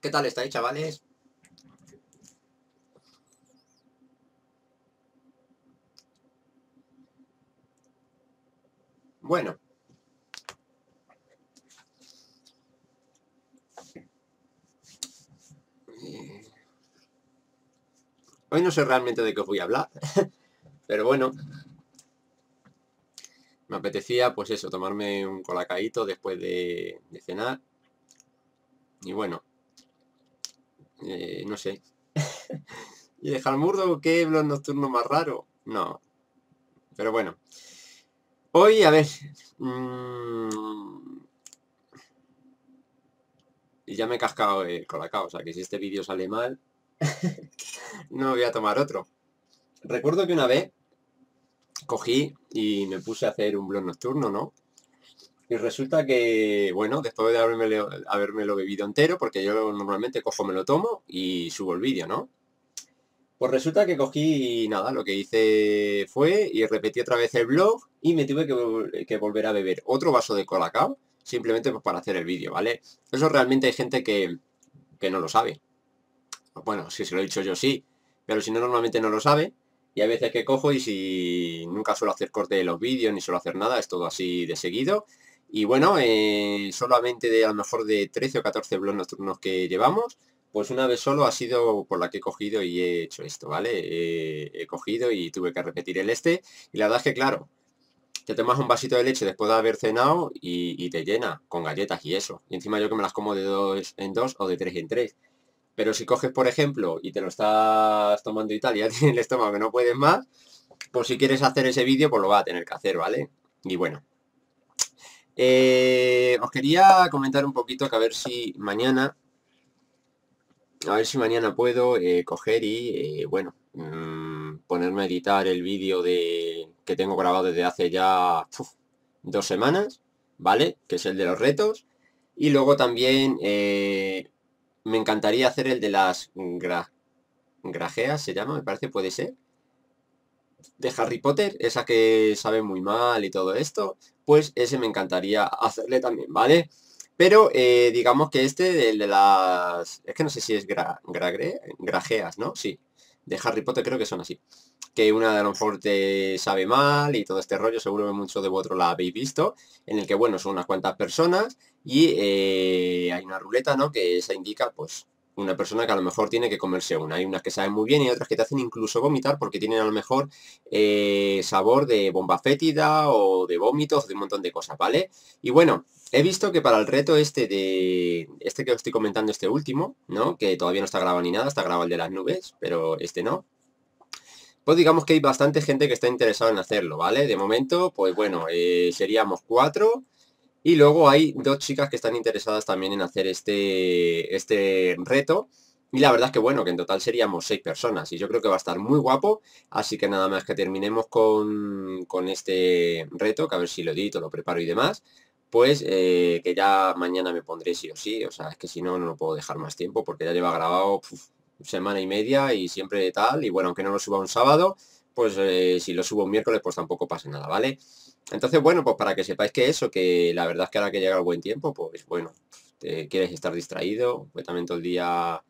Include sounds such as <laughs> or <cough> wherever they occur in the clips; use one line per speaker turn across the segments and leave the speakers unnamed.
¿Qué tal estáis, chavales? Bueno. Eh, hoy no sé realmente de qué os voy a hablar, <laughs> pero bueno, me apetecía pues eso, tomarme un colacaito después de cenar. Y bueno, eh, no sé. <laughs> ¿Y el Halmurdo qué blog nocturno más raro? No. Pero bueno. Hoy, a ver. y mm, ya me he cascado el eh, la o sea que si este vídeo sale mal, <laughs> no voy a tomar otro. Recuerdo que una vez cogí y me puse a hacer un blog nocturno, ¿no? Y resulta que, bueno, después de haberme lo bebido entero, porque yo normalmente cojo, me lo tomo y subo el vídeo, ¿no? Pues resulta que cogí nada, lo que hice fue y repetí otra vez el blog y me tuve que, volver a beber otro vaso de colacao, simplemente pues, para hacer el vídeo, ¿vale? Eso realmente hay gente que, que no lo sabe. Bueno, si se lo he dicho yo sí, pero si no, normalmente no lo sabe. Y a veces que cojo y si nunca suelo hacer corte de los vídeos ni suelo hacer nada, es todo así de seguido. Y bueno, eh, solamente de a lo mejor de 13 o 14 blogs nocturnos que llevamos, pues una vez solo ha sido por la que he cogido y he hecho esto, ¿vale? Eh, he cogido y tuve que repetir el este. Y la verdad es que, claro, te tomas un vasito de leche después de haber cenado y, y te llena con galletas y eso. Y encima yo que me las como de dos en dos o de tres en tres. Pero si coges, por ejemplo, y te lo estás tomando y tal, y ya tienes <laughs> el estómago que no puedes más, pues si quieres hacer ese vídeo, pues lo va a tener que hacer, ¿vale? Y bueno, eh, os quería comentar un poquito que a ver si mañana, a ver si mañana puedo eh, coger y, eh, bueno, mm, ponerme a editar el vídeo de que tengo grabado desde hace ya dos semanas, ¿vale? Que es el de los retos. Y luego también me encantaría hacer el de las gra, grajeas, se llama, me parece, puede ser de Harry Potter, esa que sabe muy mal y todo esto, pues ese me encantaría hacerle también, ¿vale? Pero eh, digamos que este, el de las... Es que no sé si es gra... grajeas, ¿no? Sí. De Harry Potter creo que son así. Que una de te sabe mal y todo este rollo, seguro que muchos de vosotros la habéis visto, en el que, bueno, son unas cuantas personas y eh, hay una ruleta, ¿no? Que esa indica, pues, una persona que a lo mejor tiene que comerse una. Hay unas que saben muy bien y otras que te hacen incluso vomitar porque tienen a lo mejor eh, sabor de bomba fétida o de vómitos, de un montón de cosas, ¿vale? Y bueno, he visto que para el reto este de... Este que os estoy comentando, este último, ¿no? Que todavía no está grabado ni nada, está grabado el de las nubes, pero este no. Pues digamos que hay bastante gente que está interesada en hacerlo, ¿vale? De momento, pues bueno, eh, seríamos cuatro... Y luego hay dos chicas que están interesadas también en hacer este, este reto. Y la verdad es que bueno, que en total seríamos seis personas y yo creo que va a estar muy guapo. Así que nada más que terminemos con, con este reto, que a ver si lo edito, lo preparo y demás. Pues eh, que ya mañana me pondré sí o sí. O sea, es que si no, no lo puedo dejar más tiempo porque ya lleva grabado semana y media y siempre tal. Y bueno, aunque no lo suba un sábado, pues eh, si lo subo un miércoles, pues tampoco pasa nada, ¿vale? Entonces, bueno, pues para que sepáis que eso, que la verdad es que ahora que llega el buen tiempo, pues bueno, te quieres estar distraído, pues también todo el día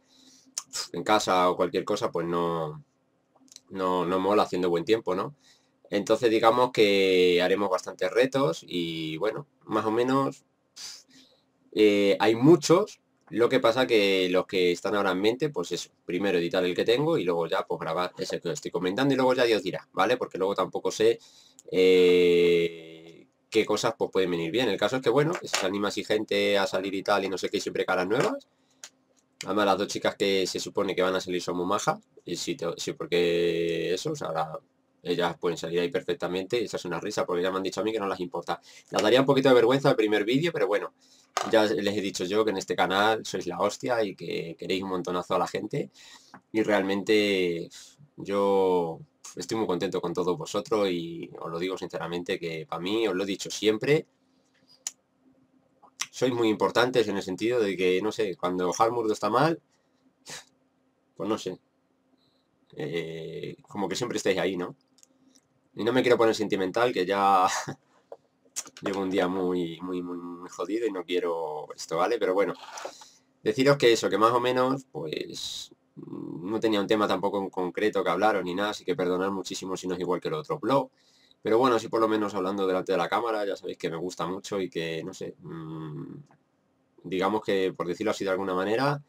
en casa o cualquier cosa, pues no, no, mola haciendo buen tiempo, ¿no? Entonces digamos que haremos bastantes retos y bueno, más o menos eh, hay muchos, lo que pasa que los que están ahora en mente, pues es primero editar el que tengo y luego ya pues grabar ese que os estoy comentando y luego ya Dios dirá, ¿vale? Porque luego tampoco sé eh, qué cosas pues pueden venir bien. El caso es que bueno, que se anima así gente a salir y tal y no sé qué, siempre caras nuevas. Además las dos chicas que se supone que van a salir son muy majas. Y sí, sí porque eso, o sea, ellas pueden salir ahí perfectamente Esa es una risa porque ya me han dicho a mí que no las importa. Las daría un poquito de vergüenza el primer vídeo, pero bueno, ya les he dicho yo que en este canal sois la hostia y que queréis un montonazo a la gente. Y realmente yo estoy muy contento con todos vosotros y os lo digo sinceramente que para mí, os lo he dicho siempre, sois muy importantes en el sentido de que, no sé, cuando Harmurdo está mal, pues no sé, eh, como que siempre estáis ahí, ¿no? Y no me quiero poner sentimental, que ya <laughs> llevo un día muy, muy, jodido y no quiero esto, ¿vale? Pero bueno, deciros que eso, que más o menos, pues mm, no tenía un tema tampoco en concreto que hablaros ni nada, así que perdonad muchísimo si no es igual que el otro blog. Pero bueno, sí por lo menos hablando delante de la cámara, ya sabéis que me gusta mucho y que, no sé, mm, digamos que, por decirlo así de alguna manera,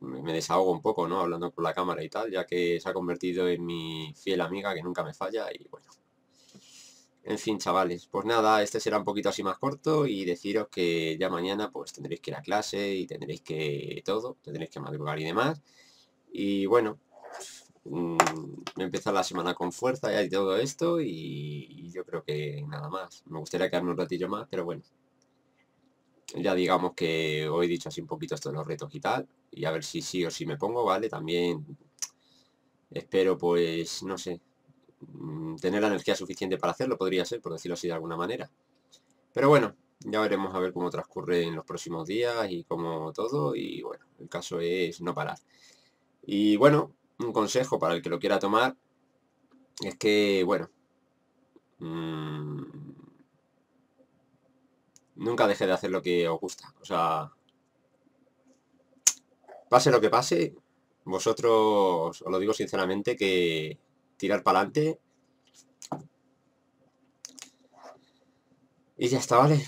me desahogo un poco, ¿no? Hablando por la cámara y tal, ya que se ha convertido en mi fiel amiga que nunca me falla y bueno. En fin, chavales, pues nada, este será un poquito así más corto y deciros que ya mañana pues tendréis que ir a clase y tendréis que todo, tendréis que madrugar y demás. Y bueno, mm, me empezar la semana con fuerza y hay todo esto y, y yo creo que nada más. Me gustaría quedarme un ratillo más, pero bueno, ya digamos que hoy he dicho así un poquito esto de los retos y tal, y a ver si sí o si me pongo, ¿vale? También espero, pues, no sé, mm, tener la energía suficiente para hacerlo, podría ser, por decirlo así de alguna manera. Pero bueno, ya veremos a ver cómo transcurre en los próximos días y cómo todo, y bueno, el caso es no parar. Y bueno, un consejo para el que lo quiera tomar es que, bueno, mm, nunca deje de hacer lo que os gusta. O sea, pase lo que pase, vosotros, os lo digo sinceramente, que tirar para adelante. Y ya está, ¿vale?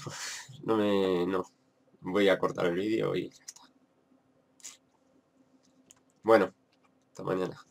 No me... no. Voy a cortar el vídeo y ya está. Bueno, hasta mañana.